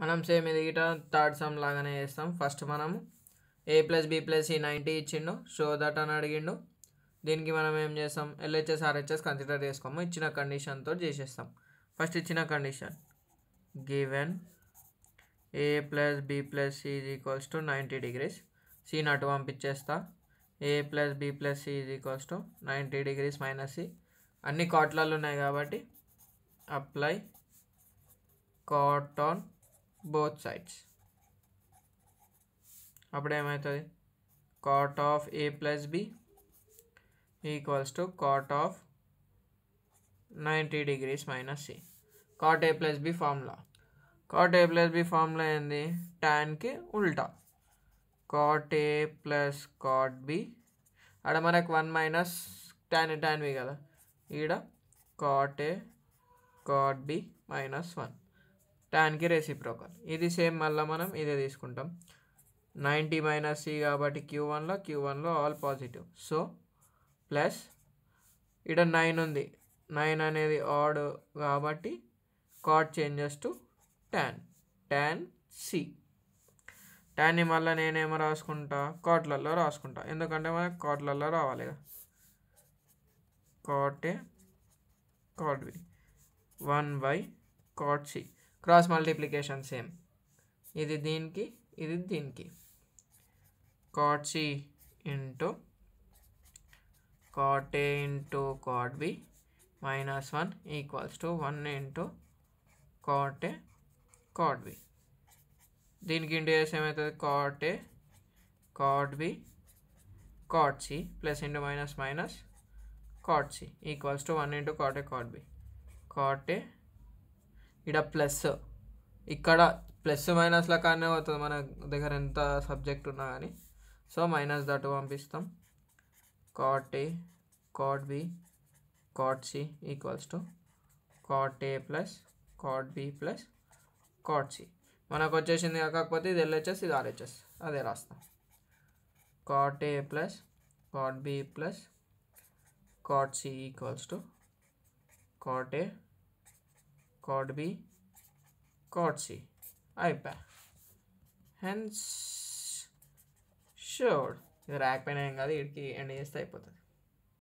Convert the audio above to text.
మనం same ఎదిగిట third sum లాగానే చేస్తాం ఫస్ట్ మనము A plus B plus C ninety ఇచ్చిండు సో దట్ అని అడిగిండు దీనికి మనం ఏం చేస్తాం ఎల్హెచ్ఎస్ ఆర్హెచ్ఎస్ కన్సిడర్ చేసుకోము ఇచ్చిన కండిషన్తో చేసేస్తాం ఫస్ట్ ఇచ్చిన condition given A plus B plus C is equals to ninety degrees C నటు పంపించేస్తా A plus B plus C is equals to ninety degrees minus C అన్ని కాట్లాలు ఉన్నాయి కాబట్టి అప్లై కాటన్ both sides આપણે એમ થાય cot of a plus b equals to cot of 90 degrees minus c cot a plus b formula cot a plus b formula ఏంది tan కి ఉల్టా cot a plus cot b ఆడ మనకు 1 minus tan tan v కదా ఈడ cot a cot b minus 1 టాన్కి reciprocal ఇది same మళ్ళీ మనం ఇదే తీసుకుంటాం నైంటీ మైనస్ సి కాబట్టి క్యూ వన్లో క్యూ వన్లో ఆల్ పాజిటివ్ సో ప్లస్ ఇక్కడ నైన్ ఉంది నైన్ అనేది ఆడ్ కాబట్టి cot changes to tan tan C ట్యాన్ని మళ్ళీ నేనేమో రాసుకుంటా కాట్లల్లో రాసుకుంటా ఎందుకంటే మనకు కాట్లల్లో రావాలి కదా cot A cot B one by cot C cross multiplication same इध दी इध दी दीन की काटी into cot into cot minus one equal to one into cot A cot दी दीन इंटूमत cot A cot B C plus into minus minus equal to one into cot A cot B काटे ఇక్కడ ప్లస్ ఇక్కడ ప్లస్ మైనస్లో కానే అవుతుంది మన దగ్గర ఎంత సబ్జెక్ట్ ఉన్నా కానీ సో మైనస్ దట్ పంపిస్తాం cot A cot B cot C equals to cot A plus cot B plus cot C మనకు వచ్చేసింది కాకపోతే ఇది ఎల్హెచ్ఎస్ ఇది ఆర్హెచ్ఎస్ అదే రాస్తాం cot A plus cot B plus cot C equals to cot A cot B, cot C అయిపోయా hence sure ఇది రాకపోయినా ఏం కాదు వీడికి ఎండ్ చేస్తే అయిపోతుంది